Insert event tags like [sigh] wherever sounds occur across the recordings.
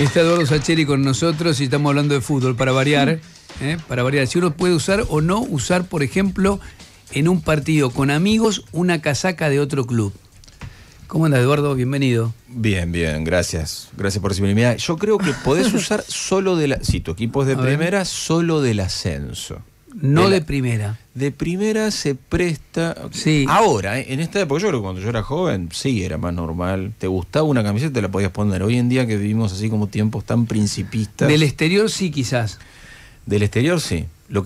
Está Eduardo Sacheri con nosotros y estamos hablando de fútbol para variar. ¿eh? Para variar, si uno puede usar o no usar, por ejemplo, en un partido con amigos, una casaca de otro club. ¿Cómo andas, Eduardo? Bienvenido. Bien, bien, gracias. Gracias por recibirme. Yo creo que podés [laughs] usar solo de la. Si tu equipo es de primera, solo del ascenso. No de, primera. De primera se presta. Sí. Ahora, eh, en esta época, yo creo que cuando yo era joven, sí, era más normal. Te gustaba una camiseta, te la podías poner. Hoy en día que vivimos así como tiempos tan principistas. Del exterior sí, quizás. Del exterior sí. Lo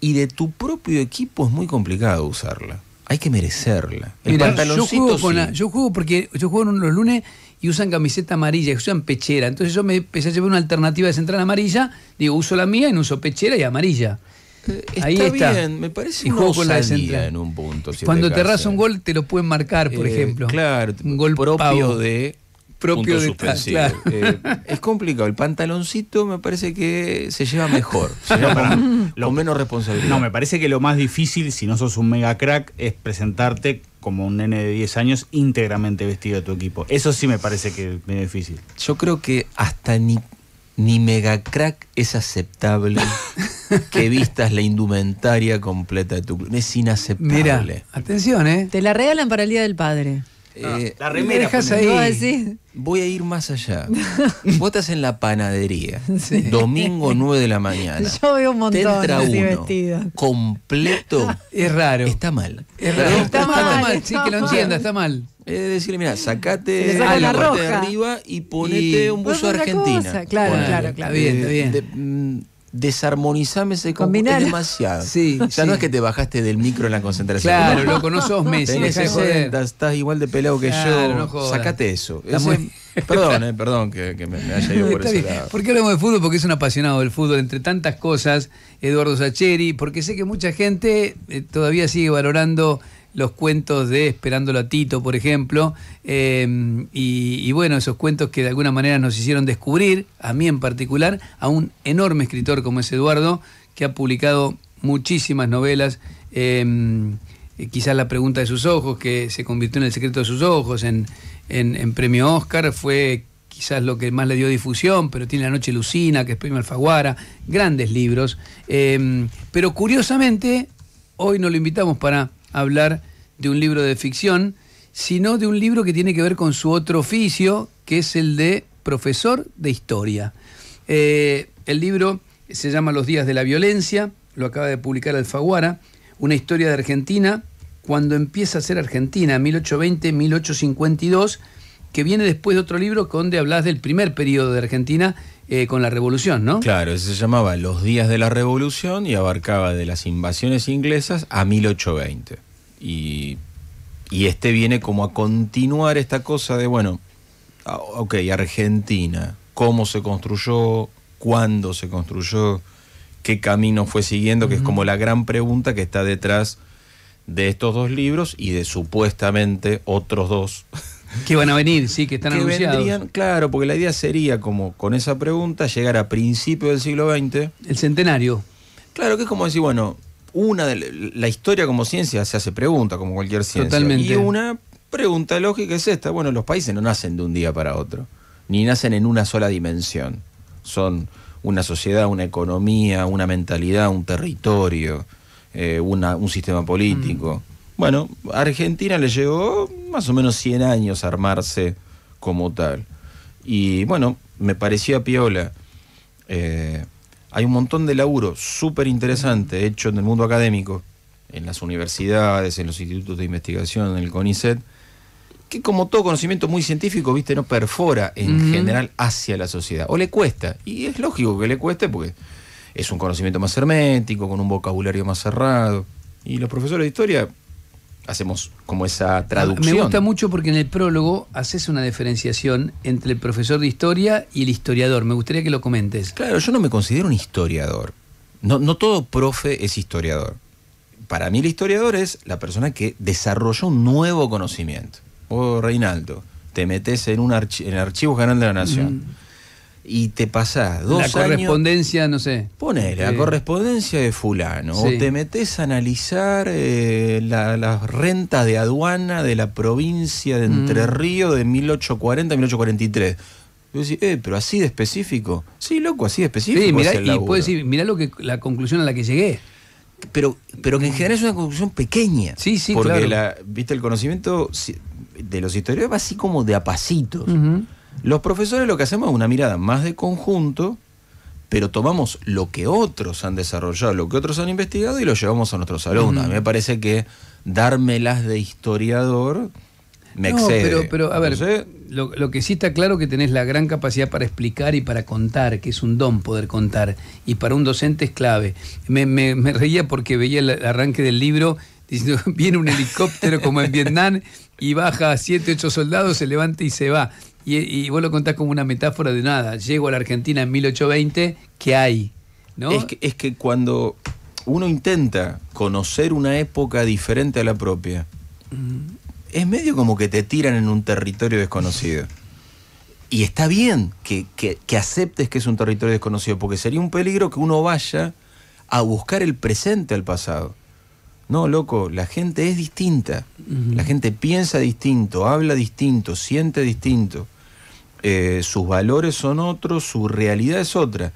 Y de tu propio equipo es muy complicado usarla. Hay que merecerla. Mira, yo juego, yo juego porque yo juego los lunes y usan camiseta amarilla, usan pechera. Entonces yo me empecé a llevar una alternativa de central amarilla, digo, uso la mía y no uso pechera y amarilla. Está, Ahí está bien, me parece en un punto. Cuando te rasas un gol, te lo pueden marcar, por eh, ejemplo. Claro, un gol propio de propio de eh, es complicado. El pantaloncito me parece que se lleva mejor. [laughs] Se lleva para, lo menos responsabilidad. No, me parece que lo más difícil, si no sos un mega crack, es presentarte como un nene de 10 años íntegramente vestido de tu equipo. Eso sí me parece que es difícil. Yo creo que hasta ni ni megacrack es aceptable [laughs] que vistas la indumentaria completa de tu club. Es inaceptable. Mira, atención, ¿eh? Te la regalan para el Día del Padre. Eh, la remera. dejas ahí. Voy a ir más allá. [laughs] Vos estás en la panadería. [laughs] Domingo 9 de la mañana. Yo veo un montón de vestido. Completo. [laughs] Es raro. Está mal. Está, mal, está mal. sí, que lo entienda, está mal. Es decirle, mira, sacate la, la parte roja. de arriba y ponete un buzo argentino. Claro, claro, claro. bien, eh, bien. Mm, desarmonizame ese conjunto demasiado. Sí, ya no es que te bajaste del micro en la concentración. Claro, lo loco, no sos Messi. estás igual de pelado que yo. Sacate eso. [laughs] Perdón, eh, perdón que, me, haya ido por ¿Por qué hablamos de fútbol? Porque es un apasionado del fútbol, entre tantas cosas, Eduardo Sacheri, porque sé que mucha gente eh, todavía sigue valorando los cuentos de Esperándolo a Tito, por ejemplo, eh, y, bueno, esos cuentos que de alguna manera nos hicieron descubrir, a mí en particular, a un enorme escritor como es Eduardo, que ha publicado muchísimas novelas. Em, eh, quizás la pregunta de sus ojos, que se convirtió en el secreto de sus ojos, en, premio Oscar, fue quizás lo que más le dio difusión, pero tiene La Noche Lucina, que es premio Alfaguara, grandes libros. Em, pero curiosamente, hoy nos lo invitamos para hablar de un libro de ficción, sino de un libro que tiene que ver con su otro oficio, que es el de profesor de historia. Eh, el libro se llama Los días de la violencia, lo acaba de publicar Alfaguara, una historia de Argentina cuando empieza a ser Argentina, 1820-1852, que viene después de otro libro donde hablas del primer periodo de Argentina, eh, con la revolución, ¿no? Claro, se llamaba Los Días de la Revolución y abarcaba de las invasiones inglesas a 1820. Y, este viene como a continuar esta cosa de, bueno, ah, ok, Argentina, ¿cómo se construyó? ¿Cuándo se construyó? ¿Qué camino fue siguiendo? Que es como la gran pregunta que está detrás de estos dos libros y de supuestamente otros dos que van a venir, sí, que están que Vendrían, claro, porque la idea sería, como con esa pregunta, llegar a principios del siglo XX. El centenario. Claro, que es como decir, bueno, una de la historia como ciencia se hace pregunta, como cualquier ciencia. Totalmente. Y una pregunta lógica es esta. Bueno, los países no nacen de un día para otro, ni nacen en una sola dimensión. Son una sociedad, una economía, una mentalidad, un territorio, eh, una, un sistema político. Mm. Bueno, a Argentina le llevó más o menos 100 años armarse como tal. Y bueno, me parecía piola. Eh, hay un montón de laburo súper interesante hecho en el mundo académico, en las universidades, en los institutos de investigación, en el CONICET, que como todo conocimiento muy científico, viste, no perfora en general hacia la sociedad. O le cuesta. Y es lógico que le cueste porque es un conocimiento más hermético, con un vocabulario más cerrado. Y los profesores de historia hacemos como esa ah, traducción. Me gusta mucho porque en el prólogo haces una diferenciación entre el profesor de historia y el historiador. Me gustaría que lo comentes. Claro, yo no me considero un historiador. No, todo profe es historiador. Para mí el historiador es la persona que desarrolló un nuevo conocimiento. O Reinaldo, te metes en un el Archivo General de la Nación. Mm y te pasás dos años. La correspondencia, no sé. Pone, la correspondencia de fulano. O te metes a analizar eh, las rentas de aduana de la provincia de Entre mm. Ríos de 1840 a 1843. Yo decís, eh, pero así de específico. Sí, loco, así de específico. Sí, mirá, y puedes decir, mirá lo que, la conclusión a la que llegué. Pero, pero que en mm. general es una conclusión pequeña. Sí, sí, porque claro. la, viste, el conocimiento de los historiadores va así como de a pasitos. Los profesores lo que hacemos es una mirada más de conjunto, pero tomamos lo que otros han desarrollado, lo que otros han investigado y lo llevamos a nuestros alumnos. A mí Me parece que dármelas de historiador me excede. Pero, a ver, lo, que sí está claro que tenés la gran capacidad para explicar y para contar, que es un don poder contar, y para un docente es clave. Me, reía porque veía el arranque del libro diciendo, [laughs] viene un helicóptero como en Vietnam y baja a siete, ocho soldados, se levanta y se va y, vos lo contás como una metáfora de nada. Llego a la Argentina en 1820, ¿qué hay? Es, que, es que cuando uno intenta conocer una época diferente a la propia, es medio como que te tiran en un territorio desconocido. Y está bien que, aceptes que es un territorio desconocido, porque sería un peligro que uno vaya a buscar el presente al pasado. No, loco, la gente es distinta. La gente piensa distinto, habla distinto, siente distinto. Eh, sus valores son otros, su realidad es otra.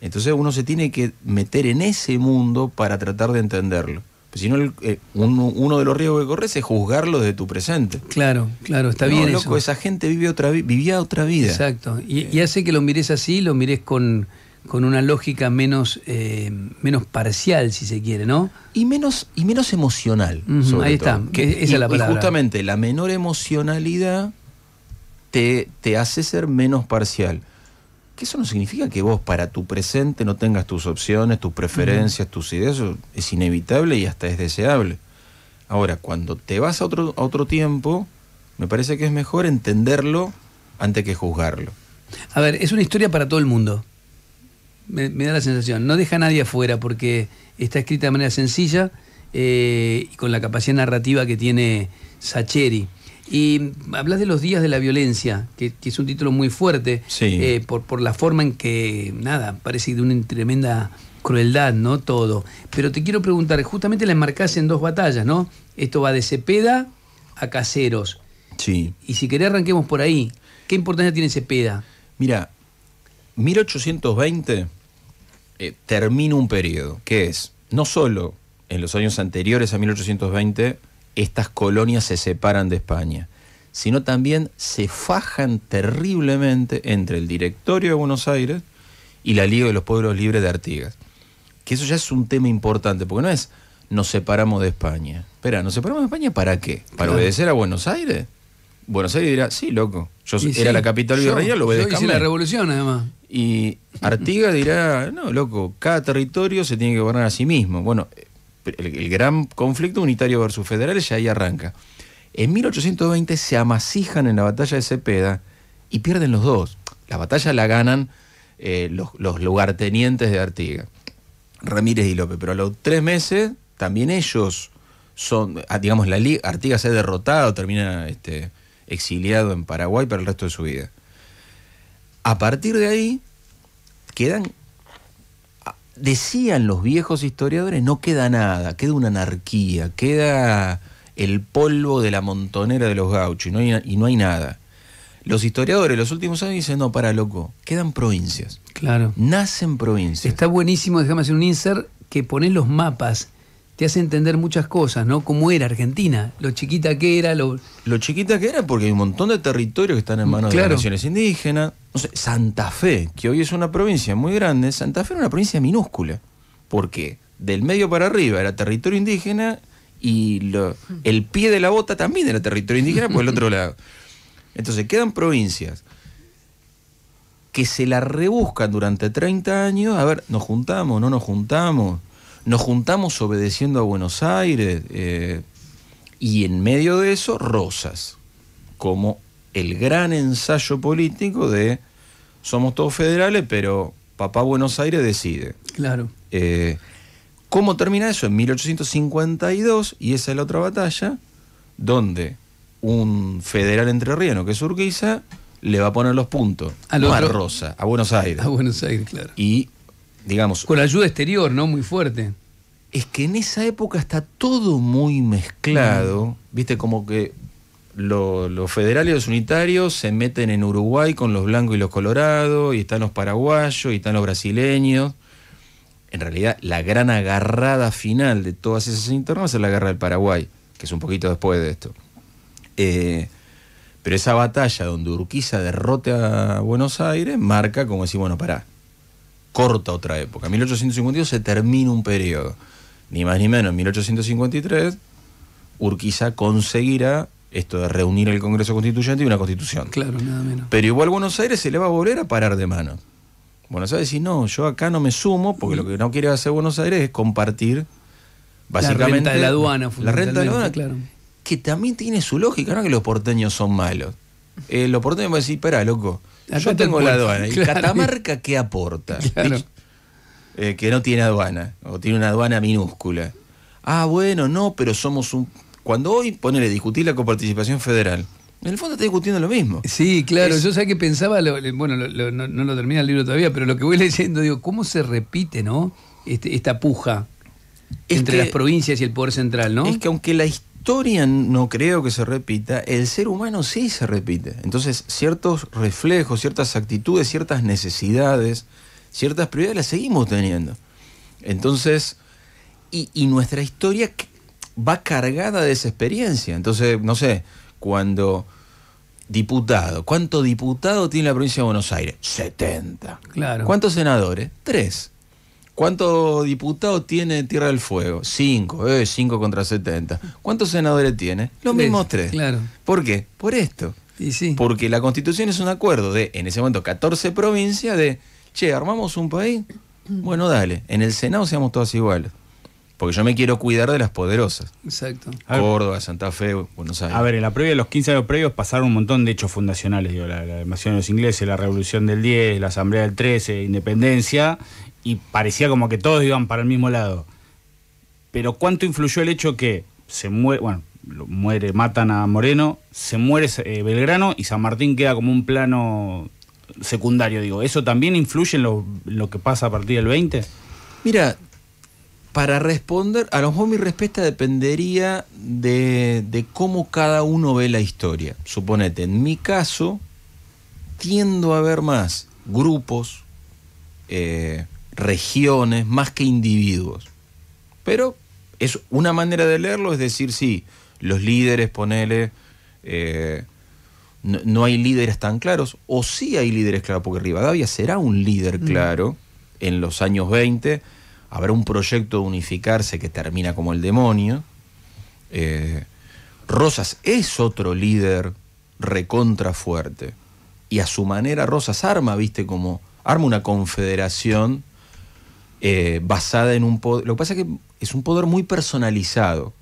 Entonces uno se tiene que meter en ese mundo para tratar de entenderlo. Pues si no, eh, uno, de los riesgos que corres es juzgarlo desde tu presente. Claro, claro, está bien. loco, eso. esa gente vive otra, vivía otra vida. Exacto. Eh. Y, hace que lo mires así, lo mires con, con una lógica menos, menos parcial, si se quiere, ¿no? Y menos, y menos emocional. ahí está, que, esa es la palabra. Y justamente la menor emocionalidad te, hace ser menos parcial. Que eso no significa que vos para tu presente no tengas tus opciones, tus preferencias, tus ideas, eso es inevitable y hasta es deseable. Ahora, cuando te vas a otro, otro tiempo, me parece que es mejor entenderlo antes que juzgarlo. A ver, es una historia para todo el mundo. Me, da la sensación. No deja a nadie afuera porque está escrita de manera sencilla eh, y con la capacidad narrativa que tiene Sacheri. Y hablas de los días de la violencia, que, es un título muy fuerte, eh, por, la forma en que, nada, parece de una tremenda crueldad, ¿no? Todo. Pero te quiero preguntar, justamente la enmarcás en dos batallas, ¿no? Esto va de Cepeda a Caseros. Sí. Y si querés arranquemos por ahí. ¿Qué importancia tiene Cepeda? Mira, 1820 eh, termina un periodo, que es, no solo en los años anteriores a 1820, estas colonias se separan de España, sino también se fajan terriblemente entre el Directorio de Buenos Aires y la Liga de los Pueblos Libres de Artigas. Que eso ya es un tema importante, porque no es nos separamos de España. Espera, ¿nos separamos de España para qué? ¿Para obedecer a Buenos Aires? Buenos Aires dirá, sí, loco, yo era la capital de lo la revolución, además. Y Artigas dirá, no, loco, cada territorio se tiene que gobernar a sí mismo. Bueno, el, gran conflicto unitario versus federal ya ahí arranca. En 1820 se amasijan en la batalla de Cepeda y pierden los dos. La batalla la ganan eh, los, lugartenientes de Artigas, Ramírez y López, pero a los tres meses también ellos son, ah, digamos, la Artigas es derrotado, termina este, exiliado en Paraguay para el resto de su vida. A partir de ahí quedan decían los viejos historiadores, no queda nada, queda una anarquía, queda el polvo de la montonera de los gauchos y no hay, nada. Los historiadores los últimos años dicen, no, para loco, quedan provincias. Claro. Nacen provincias. Está buenísimo, déjame hacer un insert, que pones los mapas te hace entender muchas cosas, ¿no? Cómo era Argentina, lo chiquita que era, lo... Lo chiquita que era porque hay un montón de territorios que están en manos de las naciones indígenas. Santa Fe, que hoy es una provincia muy grande, Santa Fe era una provincia minúscula, porque del medio para arriba era territorio indígena y el pie de la bota también era territorio indígena por el otro [laughs] lado. Entonces quedan provincias que se la rebuscan durante 30 años, a ver, nos juntamos, no nos juntamos, nos juntamos obedeciendo a Buenos Aires eh, y en medio de eso Rosas, como el gran ensayo político de somos todos federales, pero papá Buenos Aires decide. Claro. Eh, ¿Cómo termina eso? En 1852, y esa es la otra batalla, donde un federal entrerriano, que es Urquiza, le va a poner los puntos a, los a a Buenos Aires. A Buenos Aires, claro. Y con ayuda exterior, ¿no? Muy fuerte. Es que en esa época está todo muy mezclado, viste, como que los federales y los unitarios se meten en Uruguay con los blancos y los colorados, y están los paraguayos, y están los brasileños. En realidad, la gran agarrada final de todas esas internas es la guerra del Paraguay, que es un poquito después de esto. Eh, pero esa batalla donde Urquiza derrote a Buenos Aires marca como decir, bueno, pará, corta otra época. En 1852 se termina un periodo. Ni más ni menos, en 1853 Urquiza conseguirá esto de reunir el Congreso Constituyente y una constitución. Claro, nada menos. Pero igual Buenos Aires se le va a volver a parar de mano. Buenos Aires dice, no, yo acá no me sumo porque lo que no quiere hacer Buenos Aires es compartir básicamente... La renta de la aduana, La renta de la aduana, claro. Que también tiene su lógica, ¿no? Que los porteños son malos. Eh, lo oportuno me va a decir, pará, loco, yo tengo la aduana. ¿Y Catamarca qué aporta? [laughs] Eh, que no tiene aduana, o tiene una aduana minúscula. Ah, bueno, no, pero somos un... Cuando hoy, ponele, discutir la coparticipación federal, en el fondo está discutiendo lo mismo. Sí, claro. Yo sé que pensaba, bueno, no, lo termina el libro todavía, pero lo que voy [laughs] leyendo, digo, ¿cómo se repite, no? Este, esta puja entre las provincias y el poder central, ¿no? Es que aunque la historia historia no creo que se repita, el ser humano sí se repite. Entonces, ciertos reflejos, ciertas actitudes, ciertas necesidades, ciertas prioridades las seguimos teniendo. Entonces, y, nuestra historia va cargada de esa experiencia. Entonces, no sé, cuando diputado, ¿cuánto diputado tiene la provincia de Buenos Aires? 70. Claro. ¿Cuántos senadores? Tres. ¿Cuántos diputados tiene Tierra del Fuego? Cinco, eh, cinco contra setenta ¿Cuántos senadores tiene? Los mismos tres. Claro. ¿Por qué? Por esto. Y sí. Porque la constitución es un acuerdo de, en ese momento, 14 provincias de, che, armamos un país. Bueno, dale, en el Senado seamos todos iguales. Porque yo me quiero cuidar de las poderosas. Exacto. Córdoba, Santa Fe, Buenos Aires. A ver, en la previa, los 15 años previos pasaron un montón de hechos fundacionales. Digo, la, la de los ingleses, la revolución del 10, la asamblea del 13, independencia y parecía como que todos iban para el mismo lado. Pero ¿cuánto influyó el hecho que se muere, bueno, muere, matan a Moreno, se muere eh, Belgrano y San Martín queda como un plano secundario, digo. ¿Eso también influye en lo, que pasa a partir del 20? Mira, para responder, a lo mejor mi respuesta dependería de, cómo cada uno ve la historia. Suponete, en mi caso, tiendo a ver más grupos, eh, regiones más que individuos. Pero es una manera de leerlo, es decir, sí, los líderes, ponele, eh, no, hay líderes tan claros, o sí hay líderes claros, porque Rivadavia será un líder mm. claro en los años 20, habrá un proyecto de unificarse que termina como el demonio. Eh, Rosas es otro líder recontra fuerte. Y a su manera Rosas arma, viste, como arma una confederación eh, basada en un poder. Lo que pasa es que es un poder muy personalizado.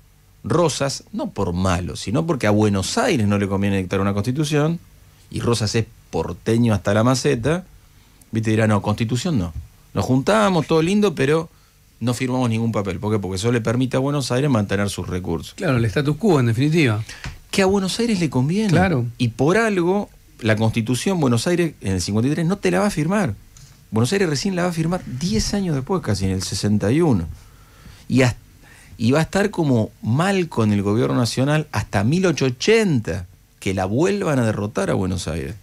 Rosas, no por malo, sino porque a Buenos Aires no le conviene dictar una constitución, y Rosas es porteño hasta la maceta, viste, dirá, no, constitución no. Nos juntábamos, todo lindo, pero no firmamos ningún papel. ¿Por qué? Porque eso le permite a Buenos Aires mantener sus recursos. Claro, el status quo, en definitiva. Que a Buenos Aires le conviene. Claro. Y por algo, la constitución Buenos Aires en el 53 no te la va a firmar. Buenos Aires recién la va a firmar 10 años después, casi en el 61. Y, va a estar como mal con el gobierno nacional hasta 1880, que la vuelvan a derrotar a Buenos Aires.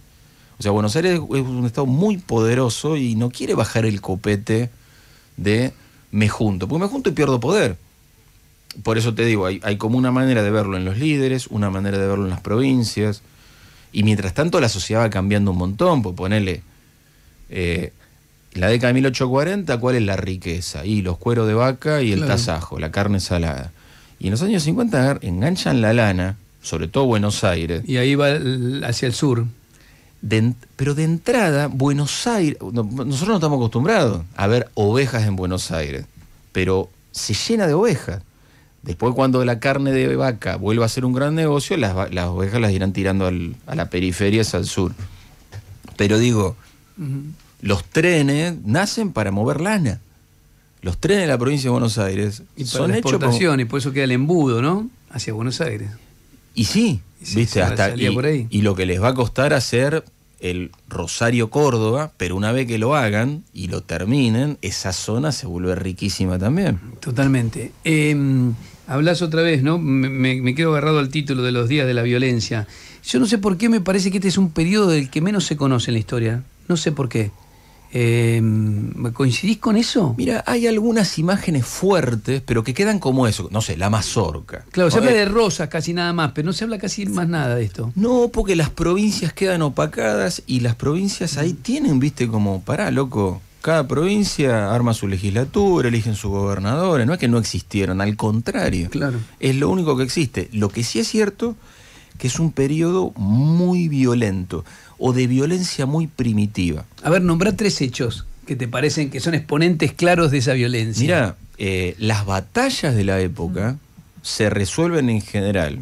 O sea, Buenos Aires es un estado muy poderoso y no quiere bajar el copete de me junto, porque me junto y pierdo poder. Por eso te digo, hay, como una manera de verlo en los líderes, una manera de verlo en las provincias, y mientras tanto la sociedad va cambiando un montón, pues ponele... Eh, la década de 1840, ¿cuál es la riqueza? Y los cueros de vaca y el tasajo, la carne salada. Y en los años 50 enganchan la lana, sobre todo Buenos Aires. Y ahí va hacia el sur. pero de entrada, Buenos Aires, nosotros no estamos acostumbrados a ver ovejas en Buenos Aires, pero se llena de ovejas. Después cuando la carne de vaca vuelva a ser un gran negocio, las, ovejas las irán tirando a la periferia, es al sur. Pero digo, los trenes nacen para mover lana. Los trenes de la provincia de Buenos Aires y son la exportación, y por eso queda el embudo, ¿no? Hacia Buenos Aires. Y sí, viste, hasta y, lo que les va a costar hacer el Rosario Córdoba, pero una vez que lo hagan y lo terminen, esa zona se vuelve riquísima también. Totalmente. Em, hablas otra vez, ¿no? Me, me, quedo agarrado al título de los días de la violencia. Yo no sé por qué me parece que este es un periodo del que menos se conoce en la historia. No sé por qué. ¿Me em, ¿Coincidís con eso? Mira, hay algunas imágenes fuertes, pero que quedan como eso, no sé, la mazorca. Claro, se habla de rosas casi nada más, pero no se habla casi más nada de esto. No, porque las provincias quedan opacadas y las provincias ahí mm. tienen, viste, como, pará, loco, cada provincia arma su legislatura, eligen sus gobernadores, no es que no existieron, al contrario. Claro. Es lo único que existe. Lo que sí es cierto que es un periodo muy violento o de violencia muy primitiva. A ver, nombrá tres hechos que te parecen que son exponentes claros de esa violencia. Mira, eh, las batallas de la época se resuelven en general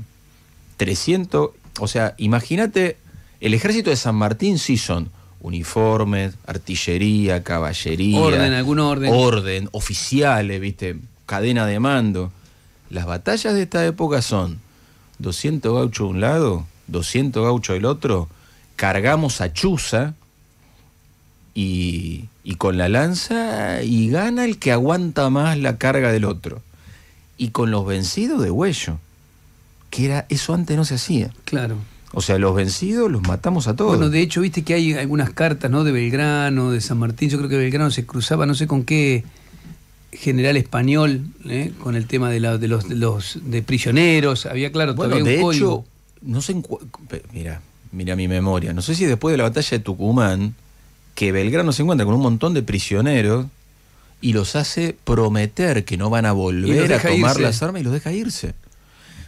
300, o sea, imagínate, el ejército de San Martín sí son uniformes, artillería, caballería. Orden, algún orden. Orden, oficiales, viste, cadena de mando. Las batallas de esta época son 200 gauchos de un lado, 200 gauchos del otro, cargamos a Chuza y, y con la lanza y gana el que aguanta más la carga del otro. Y con los vencidos de huello, que era eso antes no se hacía. Claro. O sea, los vencidos los matamos a todos. Bueno, de hecho, viste que hay algunas cartas, ¿no? De Belgrano, de San Martín. Yo creo que Belgrano se cruzaba, no sé con qué general español ¿eh? con el tema de, los, prisioneros. Había, claro, todavía un hecho, no Mira, mira mi memoria. No sé si después de la batalla de Tucumán, que Belgrano se encuentra con un montón de prisioneros y los hace prometer que no van a volver a tomar las armas y los deja irse.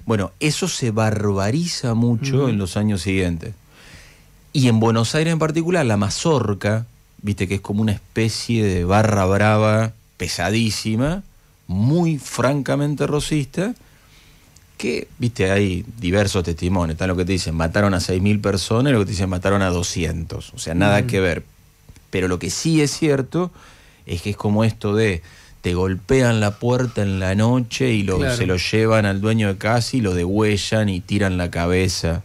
Bueno, eso se barbariza mucho en los años siguientes. Y en Buenos Aires en particular, la mazorca, viste que es como una especie de barra brava pesadísima, muy francamente rosista, que, viste, hay diversos testimonios. Están lo que te dicen, mataron a 6.000 personas y lo que te dicen, mataron a 200. O sea, nada mm. que ver. Pero lo que sí es cierto es que es como esto de te golpean la puerta en la noche y se lo llevan al dueño de casa y lo degüellan y tiran la cabeza.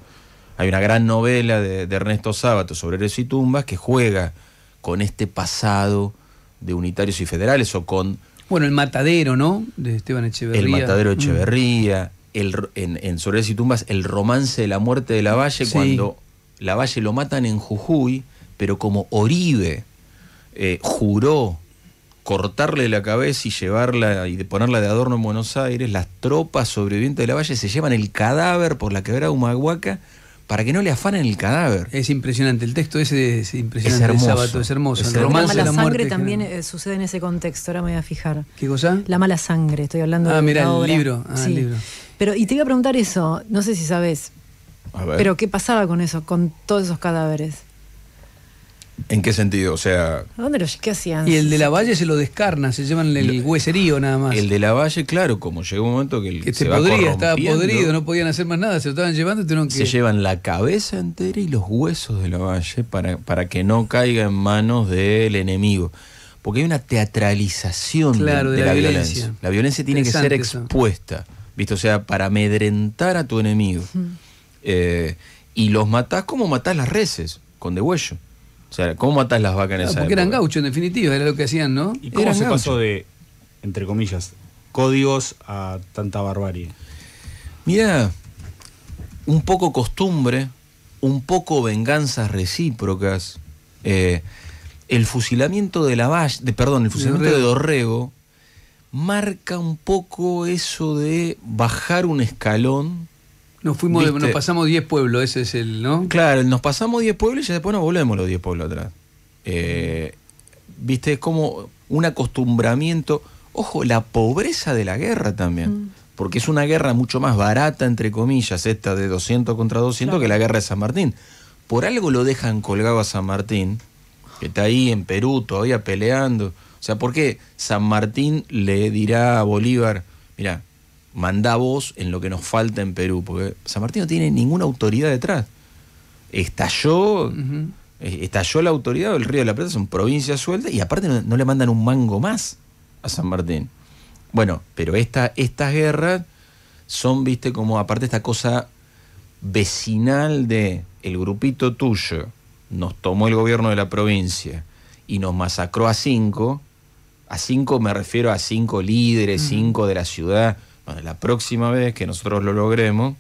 Hay una gran novela de, Ernesto Sábato sobre Héroes y Tumbas que juega con este pasado de unitarios y federales o con... Bueno, el matadero, ¿no? De Esteban Echeverría. El matadero mm. Echeverría, el, en, en y Tumbas, el romance de la muerte de Lavalle, cuando Lavalle lo matan en Jujuy, pero como Oribe eh, juró cortarle la cabeza y llevarla y ponerla de adorno en Buenos Aires, las tropas sobrevivientes de Lavalle se llevan el cadáver por la quebrada Humahuaca para que no le afanen el cadáver. Es impresionante, el texto ese es impresionante. Es hermoso. es hermoso. la mala sangre también eh, sucede en ese contexto, ahora me voy a fijar. ¿Qué cosa? La mala sangre, estoy hablando ah, la Libro. Ah, el libro. Pero, y te iba a preguntar eso, no sé si sabes, a ver. pero ¿qué pasaba con eso, con todos esos cadáveres? ¿En qué sentido? O sea. ¿Dónde qué hacían? Y el de la Valle se lo descarna, se llevan el hueserío nada más. El de la Valle, claro, como llegó un momento que el se podría, estaba podrido, no podían hacer más nada, se lo estaban llevando y tuvieron que. Se llevan la cabeza entera y los huesos de la Valle para, para que no caiga en manos del enemigo. Porque hay una teatralización de, la, violencia. La violencia tiene que ser expuesta, ¿viste? O sea, para amedrentar a tu enemigo. Eh, y los matás como matás las reces, con degüello. O sea, ¿cómo matás las vacas en ah, esa Porque eran gauchos, en definitiva, era lo que hacían, ¿no? ¿Y cómo se pasó de, entre comillas, códigos a tanta barbarie? Mira, un poco costumbre, un poco venganzas recíprocas. Eh, el fusilamiento de de, perdón, el fusilamiento de Dorrego marca un poco eso de bajar un escalón nos fuimos, nos pasamos 10 pueblos, ese es el, ¿no? Claro, nos pasamos 10 pueblos y después nos volvemos los 10 pueblos atrás. Eh, viste, es como un acostumbramiento. Ojo, la pobreza de la guerra también. Mm. Porque es una guerra mucho más barata, entre comillas, esta de 200 contra 200, que la guerra de San Martín. Por algo lo dejan colgado a San Martín, que está ahí en Perú todavía peleando. O sea, ¿por qué San Martín le dirá a Bolívar, mira, manda vos en lo que nos falta en Perú, porque San Martín no tiene ninguna autoridad detrás. Estalló, eh, estalló la autoridad del Río de la Plata, son provincias suelta y aparte no, le mandan un mango más a San Martín. Bueno, pero estas guerras son, viste, como aparte esta cosa vecinal de el grupito tuyo nos tomó el gobierno de la provincia y nos masacró a cinco, a cinco me refiero a cinco líderes, cinco de la ciudad, la próxima vez que nosotros lo logremos,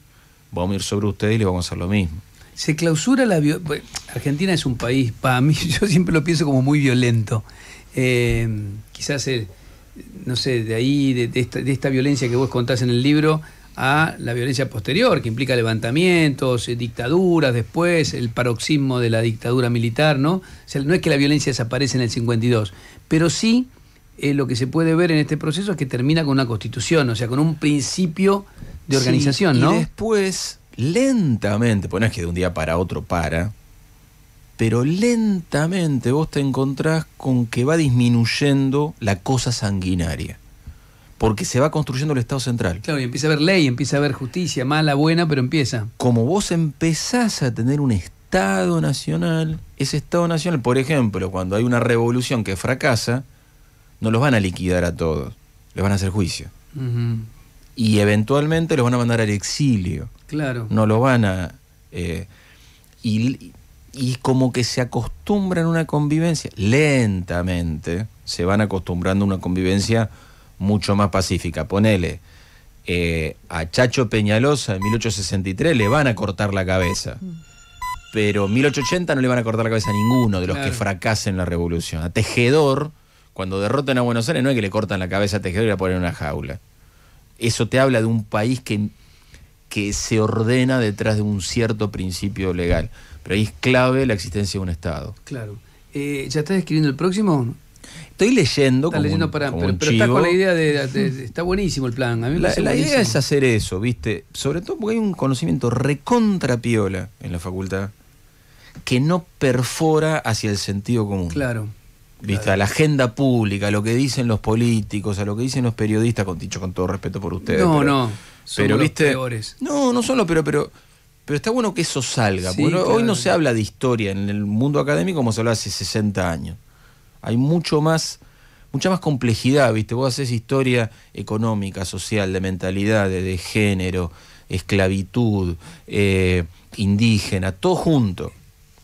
vamos a ir sobre ustedes y le vamos a hacer lo mismo. Se clausura la violencia. Argentina es un país, para mí, [laughs] yo siempre lo pienso como muy violento. Eh, quizás, eh, no sé, de ahí, de, esta, de esta violencia que vos contás en el libro, a la violencia posterior, que implica levantamientos, eh, dictaduras después, el paroxismo de la dictadura militar, ¿no? O sea, no es que la violencia desaparece en el 52, pero sí eh, lo que se puede ver en este proceso es que termina con una constitución, o sea, con un principio de organización, ¿no? Y después, lentamente, ponés pues que de un día para otro para, pero lentamente vos te encontrás con que va disminuyendo la cosa sanguinaria. Porque se va construyendo el Estado central. Claro, y empieza a haber ley, empieza a haber justicia, mala, buena, pero empieza. Como vos empezás a tener un Estado nacional, ese Estado nacional, por ejemplo, cuando hay una revolución que fracasa, no los van a liquidar a todos, les van a hacer juicio. Y eventualmente los van a mandar al exilio. Claro. No lo van a... Eh, y, como que se acostumbran a una convivencia, lentamente se van acostumbrando a una convivencia mucho más pacífica. Ponele, eh, a Chacho Peñalosa en 1863 le van a cortar la cabeza, pero en 1880 no le van a cortar la cabeza a ninguno de los que fracasen la revolución. A Tejedor cuando derrotan a Buenos Aires no es que le cortan la cabeza a Tejedor y la ponen en una jaula. Eso te habla de un país que, que se ordena detrás de un cierto principio legal. Pero ahí es clave la existencia de un Estado. Claro. Eh, ¿Ya estás escribiendo el próximo? Estoy leyendo. ¿Estás leyendo para, pero, está con la idea de, Está buenísimo el plan. la, idea es hacer eso, ¿viste? Sobre todo porque hay un conocimiento recontrapiola en la facultad que no perfora hacia el sentido común. Claro. Viste, a la agenda pública, a lo que dicen los políticos, a lo que dicen los periodistas, con dicho con todo respeto por ustedes. No, no. Son pero, los peores. No, no solo, pero, pero, pero está bueno que eso salga. porque hoy no se habla de historia en el mundo académico como se hablaba hace 60 años. Hay mucho más, mucha más complejidad, ¿viste? Vos haces historia económica, social, de mentalidades, de género, esclavitud, eh, indígena, todo junto.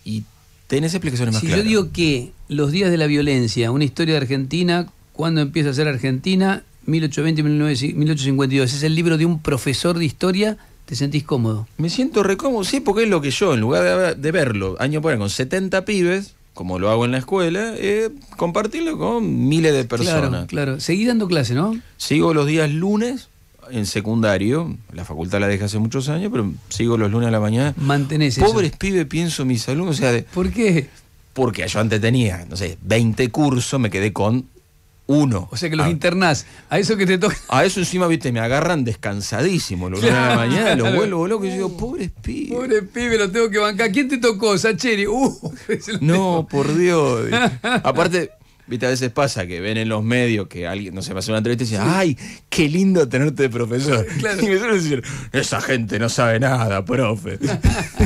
Y ¿Tenés explicaciones más si yo digo que los días de la violencia, una historia de Argentina, cuando empieza a ser Argentina, 1820-1852, es el libro de un profesor de historia, ¿te sentís cómodo? Me siento recómodo, sí, porque es lo que yo, en lugar de, verlo año por año con 70 pibes, como lo hago en la escuela, eh, compartirlo con miles de personas. Claro, claro. Seguí dando clase, ¿no? Sigo los días lunes en secundario, la facultad la dejé hace muchos años, pero sigo los lunes a la mañana. Mantenés Pobres pibe, pienso mis alumnos. O sea, ¿Por qué? Porque yo antes tenía, no sé, 20 cursos, me quedé con uno. O sea que los ah. internás, a eso que te toca. A eso encima, viste, me agarran descansadísimo los lunes a la mañana, los vuelvo loco y digo, uh. pobres pibes. Pobres pibes, lo tengo que bancar. ¿Quién te tocó? Sacheri. Uh, [laughs] no, por Dios. [laughs] Aparte Viste, a veces pasa que ven en los medios que alguien, no sé, pasa una entrevista y dicen, ¡ay, qué lindo tenerte de profesor! [laughs] Y esa gente no sabe nada, profe.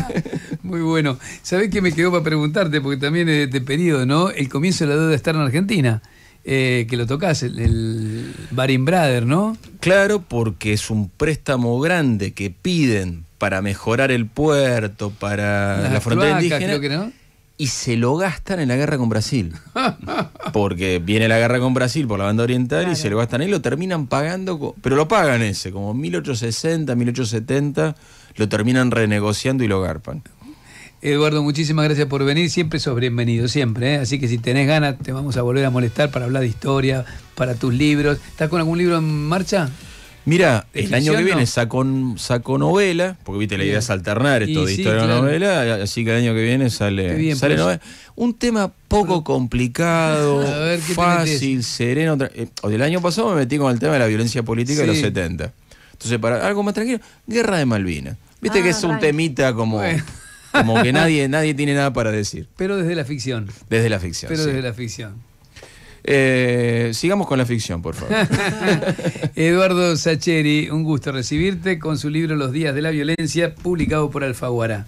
[laughs] Muy bueno. ¿Sabés qué me quedó para preguntarte? Porque también te de este ¿no? El comienzo de la deuda estar en argentina. Eh, que lo tocas, el, Barin Brother, ¿no? Claro, porque es un préstamo grande que piden para mejorar el puerto, para la frontera indígena. Creo que no y se lo gastan en la guerra con Brasil. [laughs] Porque viene la guerra con Brasil por la banda oriental y se lo gastan ahí, lo terminan pagando, pero lo pagan ese, como 1860, 1870, lo terminan renegociando y lo garpan. Eduardo, muchísimas gracias por venir, siempre sos bienvenido, siempre. ¿eh? Así que si tenés ganas, te vamos a volver a molestar para hablar de historia, para tus libros. ¿Estás con algún libro en marcha? Mira, el año que viene sacó novela, porque viste la idea es alternar esto de historia claro. novela, así que el año que viene sale, pues. novela. Un tema poco complicado, [laughs] fácil, sereno. Eh, el año pasado me metí con el tema de la violencia política de los 70. Entonces, para algo más tranquilo, Guerra de Malvinas. Viste que es ah, un temita como... Como que [laughs] nadie, nadie tiene nada para decir. Pero desde la ficción. Desde la ficción. Pero desde la ficción. Eh, sigamos con la ficción, por favor. [laughs] Eduardo Sacheri, un gusto recibirte con su libro Los días de la violencia, publicado por Alfaguara.